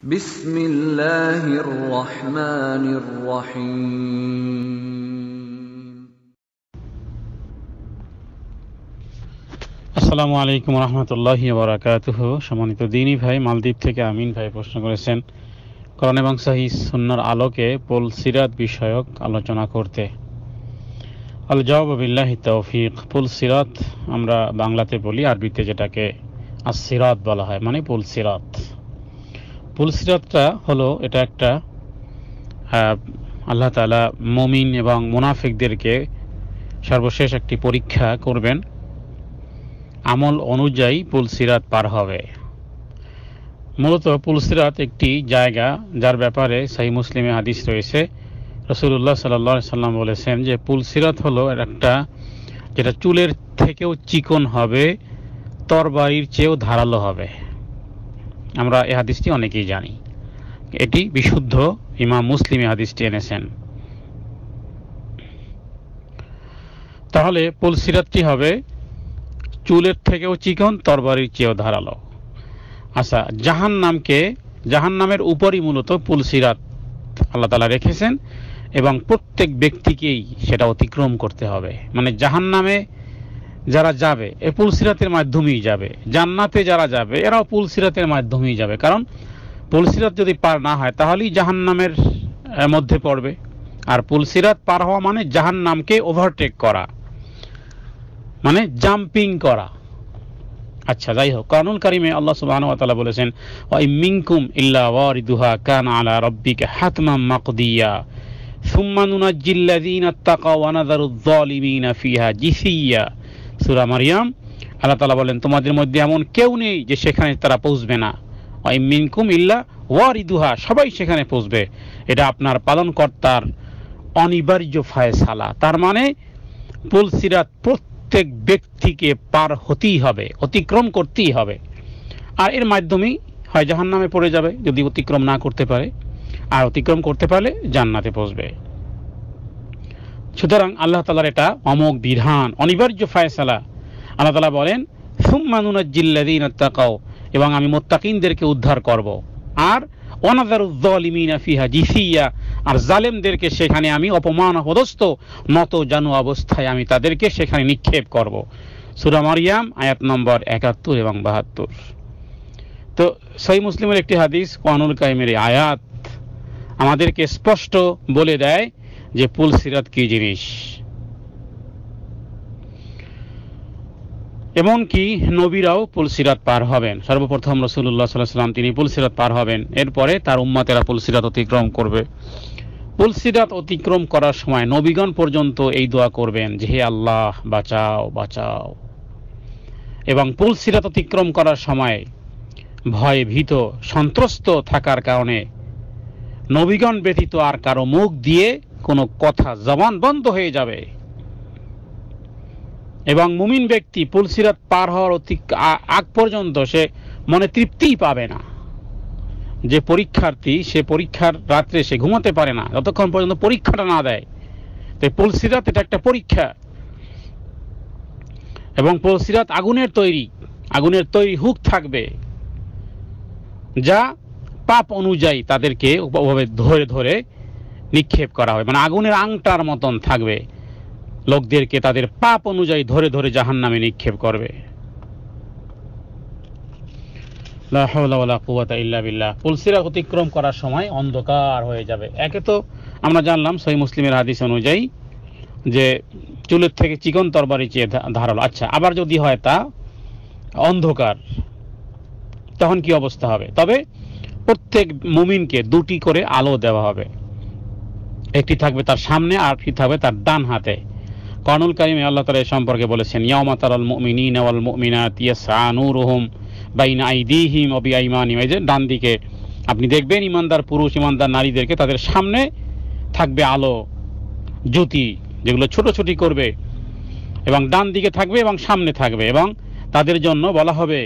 আসসালামু আলাইকুম রহমতুল্লাহি বারাকাতুহ সম্মানিত দিনী ভাই মালদ্বীপ থেকে আমিন ভাই প্রশ্ন করেছেন করণ এবং সাহি সুন্নার আলোকে পোল সিরাত বিষয়ক আলোচনা করতে আল জবাব বিল্লাহি তৌফিক পুল সিরাত আমরা বাংলাতে বলি আরবিতে যেটাকে আসিরাত বলা হয় মানে পুল সিরাত পুলসিরাতটা হলো এটা একটা হ্যাঁ, আল্লাহ তালা মমিন এবং মুনাফিকদেরকে সর্বশেষ একটি পরীক্ষা করবেন আমল অনুযায়ী পুলসিরাত পার হবে মূলত পুলসিরাত একটি জায়গা যার ব্যাপারে সাহি মুসলিমে হাদিস রয়েছে রসুল্লাহ সাল্লা সাল্লাম বলেছেন যে পুলসিরাত হলো একটা যেটা চুলের থেকেও চিকন হবে তরবারির চেয়েও ধারালো হবে আমরা এ হাদিসটি অনেকেই জানি এটি বিশুদ্ধ ইমাম মুসলিম এ হাদিসটি এনেছেন তাহলে পুলসিরাতটি হবে চুলের থেকেও চিকন তরবারির চেয়েও ধারালো আচ্ছা জাহান নামকে জাহান নামের উপরই মূলত পুলসিরাত আল্লাহ তালা রেখেছেন এবং প্রত্যেক ব্যক্তিকেই সেটা অতিক্রম করতে হবে মানে জাহান নামে যারা যাবে এ পুলসিরাতের মাধ্যমেই যাবে জান্নাতে যারা যাবে এরাও পুলসিরাতের মাধ্যমেই যাবে কারণ পুলসিরাত যদি পার না হয় তাহলেই জাহান্নামের মধ্যে পড়বে আর পুলসিরাত পার হওয়া মানে জাহান্নামকে ওভারটেক করা মানে জাম্পিং করা আচ্ছা যাই হোক কারণুল কারিমে আল্লাহ সুবহান ওয়া তাআলা বলেছেন ওয়া মিনকুম ইল্লা দুহা কান আলা রাব্বিকা হাতমান মাকদিয়া সুম্মা নুনাজ্জিল লাযীনা তাকাও ওয়া ফিহা জিসিয়া সুরা মারিয়াম আল্লাহ তালা বলেন তোমাদের মধ্যে এমন কেউ নেই যে সেখানে তারা পৌঁছবে না ওই মিনকুম ইল্লা ইদুহা সবাই সেখানে পৌঁছবে এটা আপনার পালনকর্তার অনিবার্য ফায়সালা তার মানে পুলসিরাত প্রত্যেক ব্যক্তিকে পার হতেই হবে অতিক্রম করতেই হবে আর এর মাধ্যমেই হয় জাহান নামে পড়ে যাবে যদি অতিক্রম না করতে পারে আর অতিক্রম করতে পারলে জান্নাতে পৌঁছবে সুতরাং আল্লাহ তালার এটা অমোক বিধান অনিবার্য ফায়সালা আল্লাহ তালা বলেন সুম্মানুনাজ্জিল্লাদিন তাকাও এবং আমি মোত্তাকিনদেরকে উদ্ধার করব আর অনাজারুদ্দলিমিনা ফিহা জিসিয়া আর জালেমদেরকে সেখানে আমি অপমান হদস্ত নত জানু অবস্থায় আমি তাদেরকে সেখানে নিক্ষেপ করব সুরা মারিয়াম আয়াত নম্বর একাত্তর এবং বাহাত্তর তো সই মুসলিমের একটি হাদিস কোয়ানুল কাইমের আয়াত আমাদেরকে স্পষ্ট বলে দেয় যে পুল সিরাত কি জিনিস এমনকি নবীরাও পুলসিরাত পার হবেন সর্বপ্রথম রসুল্লাহ সাল্লাম তিনি পুলসিরাত পার হবেন এরপরে তার উম্মাতেরা পুলসিরাত অতিক্রম করবে পুলসিরাত অতিক্রম করার সময় নবীগণ পর্যন্ত এই দোয়া করবেন যে হে আল্লাহ বাঁচাও বাঁচাও এবং পুলসিরাত অতিক্রম করার সময় ভয়ে ভীত সন্ত্রস্ত থাকার কারণে নবীগণ ব্যতীত আর কারো মুখ দিয়ে কোনো কথা জবান বন্ধ হয়ে যাবে এবং মুমিন ব্যক্তি পুলসিরাত পার হওয়ার অতি আগ পর্যন্ত সে মনে তৃপ্তিই পাবে না যে পরীক্ষার্থী সে পরীক্ষার রাত্রে সে ঘুমাতে পারে না যতক্ষণ পর্যন্ত পরীক্ষাটা না দেয় তাই পুলসিরাত এটা একটা পরীক্ষা এবং পুলসিরাত আগুনের তৈরি আগুনের তৈরি হুক থাকবে যা পাপ অনুযায়ী তাদেরকে ওভাবে ধরে ধরে নিক্ষেপ করা হবে মানে আগুনের আংটার মতন থাকবে লোকদেরকে তাদের পাপ অনুযায়ী ধরে ধরে জাহান নামে নিক্ষেপ করবে পুলসিরা অতিক্রম করার সময় অন্ধকার হয়ে যাবে একে তো আমরা জানলাম সেই মুসলিমের হাদিস অনুযায়ী যে চুলের থেকে চিকন তরবারি চেয়ে ধারালো আচ্ছা আবার যদি হয় তা অন্ধকার তখন কি অবস্থা হবে তবে প্রত্যেক মুমিনকে দুটি করে আলো দেওয়া হবে একটি থাকবে তার সামনে আর একটি থাকবে তার ডান হাতে কর্নুল কারিমে আল্লাহ তালা এ সম্পর্কে বলেছেন ইয়ামাতাল মুমিনিন ওয়াল মুমিনাত ইয়াসানুরুহুম বাইন আইদিহিম অবি আইমানিম এই যে ডান দিকে আপনি দেখবেন ইমানদার পুরুষ ইমানদার নারীদেরকে তাদের সামনে থাকবে আলো জ্যোতি যেগুলো ছোটোছুটি করবে এবং ডান দিকে থাকবে এবং সামনে থাকবে এবং তাদের জন্য বলা হবে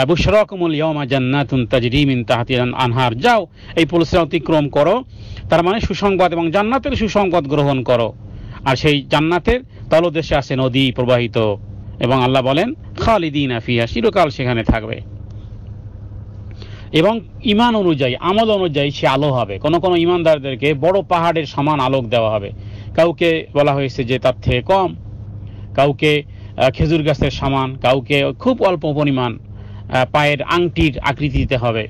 আনহার যাও এই অতিক্রম করো তার মানে সুসংবাদ এবং জান্নাতের সুসংবাদ গ্রহণ করো আর সেই জান্নাতের তলদেশে আছে নদী প্রবাহিত এবং আল্লাহ বলেন খালিদিন আফিয়া চিরকাল সেখানে থাকবে এবং ইমান অনুযায়ী আমল অনুযায়ী সে আলো হবে কোনো কোনো ইমানদারদেরকে বড় পাহাড়ের সমান আলোক দেওয়া হবে কাউকে বলা হয়েছে যে তার থেকে কম কাউকে খেজুর গাছের সমান কাউকে খুব অল্প পরিমাণ পায়ের আংটির আকৃতি দিতে হবে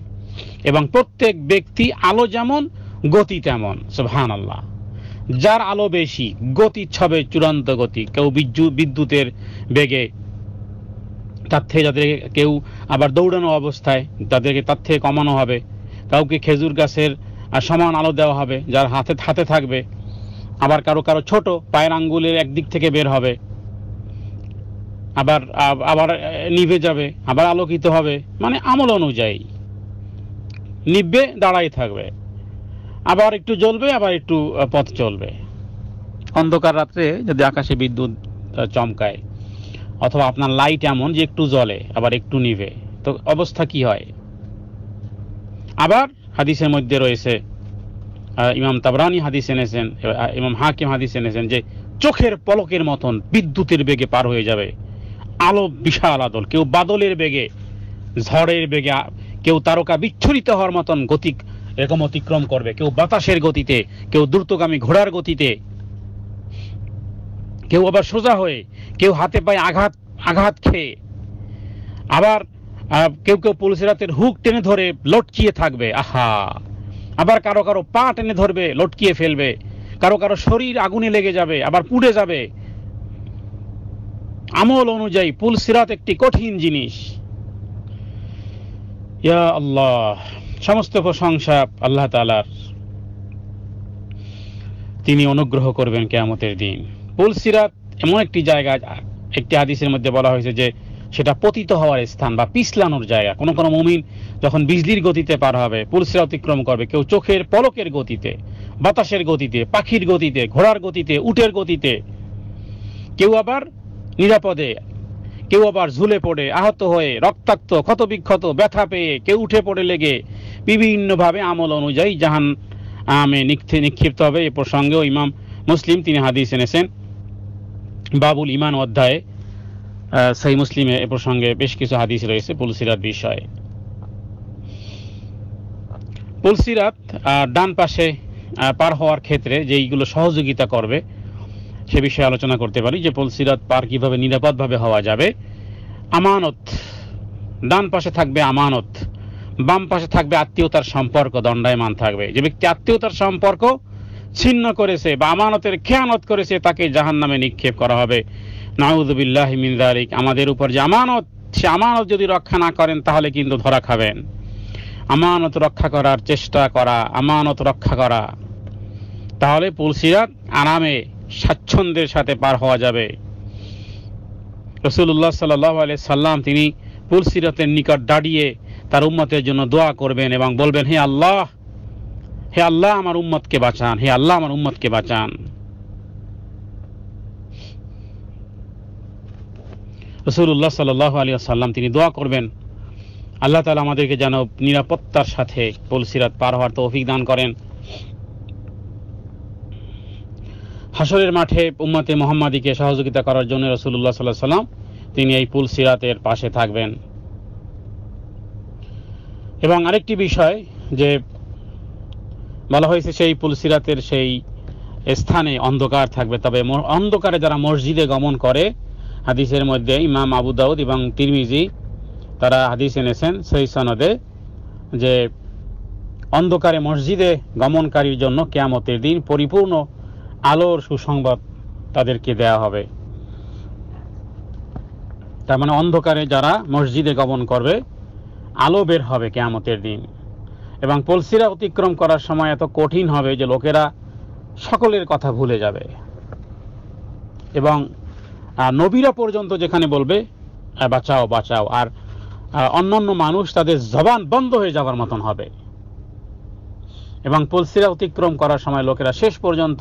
এবং প্রত্যেক ব্যক্তি আলো যেমন গতি তেমন সুহান আল্লাহ যার আলো বেশি গতি ছবে চূড়ান্ত গতি কেউ বিদ্যুতের বেগে তার থেকে যাদের কেউ আবার দৌড়ানো অবস্থায় তাদেরকে তার থেকে কমানো হবে কাউকে খেজুর গাছের সমান আলো দেওয়া হবে যার হাতে হাতে থাকবে আবার কারো কারো ছোট পায়ের আঙ্গুলের একদিক থেকে বের হবে আবার আবার নিভে যাবে আবার আলোকিত হবে মানে আমল অনুযায়ী নিববে দাঁড়াই থাকবে আবার একটু জ্বলবে আবার একটু পথ চলবে অন্ধকার রাত্রে যদি আকাশে বিদ্যুৎ চমকায় অথবা আপনার লাইট এমন যে একটু জ্বলে আবার একটু নিভে তো অবস্থা কি হয় আবার হাদিসের মধ্যে রয়েছে ইমাম তাবরানি হাদিস এনেছেন ইমাম হাকিম হাদিস এনেছেন যে চোখের পলকের মতন বিদ্যুতের বেগে পার হয়ে যাবে আলো বিশাল আদল কেউ বাদলের বেগে ঝড়ের বেগে কেউ তারকা বিচ্ছুরিত হওয়ার মতন গতি এরকম অতিক্রম করবে কেউ বাতাসের গতিতে কেউ দ্রুতগামী ঘোড়ার গতিতে কেউ আবার সোজা হয়ে কেউ হাতে পায়ে আঘাত আঘাত খেয়ে আবার কেউ কেউ পুলিশের হাতের হুক টেনে ধরে লটকিয়ে থাকবে আহা আবার কারো কারো পা টেনে ধরবে লটকিয়ে ফেলবে কারো কারো শরীর আগুনে লেগে যাবে আবার পুড়ে যাবে আমল অনুযায়ী পুল সিরাত একটি কঠিন জিনিস ইয়া আল্লাহ সমস্ত প্রশংসা আল্লাহ তালার তিনি অনুগ্রহ করবেন কেয়ামতের দিন পুল সিরাত এমন একটি জায়গা একটি আদিসের মধ্যে বলা হয়েছে যে সেটা পতিত হওয়ার স্থান বা পিছলানোর জায়গা কোনো কোনো মমিন যখন বিজলির গতিতে পার হবে পুলসিরা অতিক্রম করবে কেউ চোখের পলকের গতিতে বাতাসের গতিতে পাখির গতিতে ঘোড়ার গতিতে উটের গতিতে কেউ আবার নিরাপদে কেউ আবার ঝুলে পড়ে আহত হয়ে রক্তাক্ত ক্ষতবিক্ষত ব্যথা পেয়ে কেউ উঠে পড়ে লেগে বিভিন্নভাবে আমল অনুযায়ী জাহান আমে নিক্ষে নিক্ষিপ্ত হবে এ প্রসঙ্গেও ইমাম মুসলিম তিনি হাদিস এনেছেন বাবুল ইমান অধ্যায়ে সেই মুসলিমে এ প্রসঙ্গে বেশ কিছু হাদিস রয়েছে পুলসিরাত বিষয়ে পুলসিরাত ডান পাশে পার হওয়ার ক্ষেত্রে যেইগুলো সহযোগিতা করবে সে বিষয়ে আলোচনা করতে পারি যে পলসিরাত পার কীভাবে নিরাপদভাবে হওয়া যাবে আমানত ডান পাশে থাকবে আমানত বাম পাশে থাকবে আত্মীয়তার সম্পর্ক দণ্ডায়মান থাকবে যে ব্যক্তি আত্মীয়তার সম্পর্ক ছিন্ন করেছে বা আমানতের খেয়ানত করেছে তাকে জাহান নামে নিক্ষেপ করা হবে নাউদুবিল্লাহ মিনদারিক আমাদের উপর যে আমানত সে আমানত যদি রক্ষা না করেন তাহলে কিন্তু ধরা খাবেন আমানত রক্ষা করার চেষ্টা করা আমানত রক্ষা করা তাহলে পুলসিরাত আরামে স্বাচ্ছন্দ্যের সাথে পার হওয়া যাবে রসুল্লাহ সাল্লাহ আলি সাল্লাম তিনি পুলসিরতের নিকট দাঁড়িয়ে তার উম্মতের জন্য দোয়া করবেন এবং বলবেন হে আল্লাহ হে আল্লাহ আমার উম্মতকে বাঁচান হে আল্লাহ আমার উম্মতকে বাঁচান রসুল্লাহ সাল্লাহ আলী সাল্লাম তিনি দোয়া করবেন আল্লাহ তালা আমাদেরকে যেন নিরাপত্তার সাথে পুলসিরাত পার হওয়ার তৌফিক দান করেন হাসরের মাঠে উম্মাতে মোহাম্মদীকে সহযোগিতা করার জন্য রসুল্লাহ সাল্লাহ সাল্লাম তিনি এই পুল সিরাতের পাশে থাকবেন এবং আরেকটি বিষয় যে বলা হয়েছে সেই পুল সিরাতের সেই স্থানে অন্ধকার থাকবে তবে অন্ধকারে যারা মসজিদে গমন করে হাদিসের মধ্যে ইমাম আবু দাউদ এবং তিরমিজি তারা হাদিস এনেছেন সেই সনদে যে অন্ধকারে মসজিদে গমনকারীর জন্য কেয়ামতের দিন পরিপূর্ণ আলোর সুসংবাদ তাদেরকে দেয়া হবে তার মানে অন্ধকারে যারা মসজিদে গমন করবে আলো বের হবে কেয়ামতের দিন এবং পলসিরা অতিক্রম করার সময় এত কঠিন হবে যে লোকেরা সকলের কথা ভুলে যাবে এবং নবীরা পর্যন্ত যেখানে বলবে বাঁচাও বাঁচাও আর অন্যান্য মানুষ তাদের জবান বন্ধ হয়ে যাওয়ার মতন হবে এবং পলসিরা অতিক্রম করার সময় লোকেরা শেষ পর্যন্ত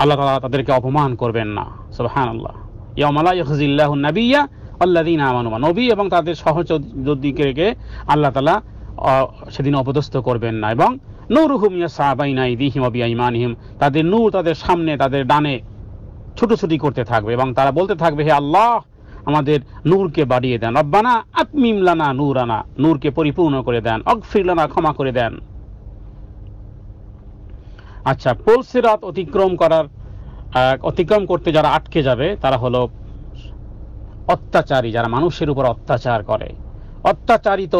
আল্লাহ তালা তাদেরকে অপমান করবেন না সুবাহান আল্লাহ ইয়মালা ইহজিল্লাহ নাবিয়া দিন আমানুমা নবী এবং তাদের সহযোদ্দিকে আল্লাহ তালা সেদিন অপদস্থ করবেন না এবং নৌরুহুম ইয়া সাহাবাইনা দিহিম অবিয়া ইমানহিম তাদের নূর তাদের সামনে তাদের ডানে ছুটোছুটি করতে থাকবে এবং তারা বলতে থাকবে হে আল্লাহ আমাদের নূরকে বাড়িয়ে দেন রব্বানা আত্মিমলানা নূরানা নূরকে পরিপূর্ণ করে দেন অগফিরলানা ক্ষমা করে দেন আচ্ছা পোলসিরাত অতিক্রম করার অতিক্রম করতে যারা আটকে যাবে তারা হলো অত্যাচারী যারা মানুষের উপর অত্যাচার করে অত্যাচারিত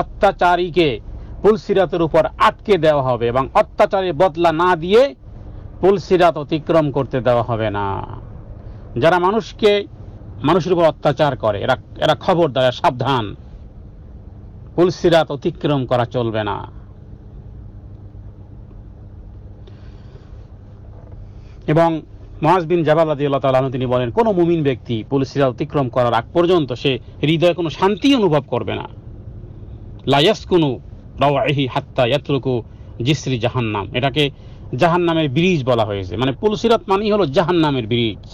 অত্যাচারীকে পুলসিরাতের উপর আটকে দেওয়া হবে এবং অত্যাচারের বদলা না দিয়ে পুলসিরাত অতিক্রম করতে দেওয়া হবে না যারা মানুষকে মানুষের উপর অত্যাচার করে এরা এরা খবর দেয় সাবধান পুলসিরাত অতিক্রম করা চলবে না এবং মহাজ বিন জাবাল আদি আল্লাহ তালু তিনি বলেন কোনো মুমিন ব্যক্তি পুলিশিরা অতিক্রম করার আগ পর্যন্ত সে হৃদয়ে কোনো শান্তি অনুভব করবে না লায়াস কোনো রাওয়াহি হাত্তা ইয়াতলুকু জিসরি জাহান্নাম এটাকে জাহান্নামের ব্রিজ বলা হয়েছে মানে পুলসিরাত মানেই হলো জাহান্নামের ব্রিজ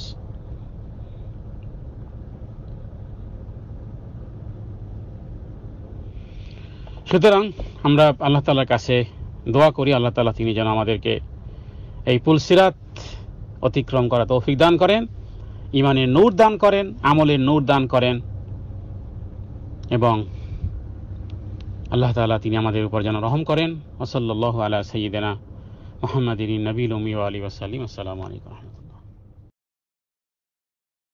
সুতরাং আমরা আল্লাহ তালার কাছে দোয়া করি আল্লাহ তালা তিনি যেন আমাদেরকে এই পুলসিরাত অতিক্রম করা তৌফিক দান করেন ইমানের নূর দান করেন আমলের নূর দান করেন এবং আল্লাহ তালা তিনি আমাদের উপর যেন রহম করেন ওসল্লাহ আলা সঈদেনা মোহাম্মদিন নবীল উমি আলী ওসালিম আসসালামু আলাইকুম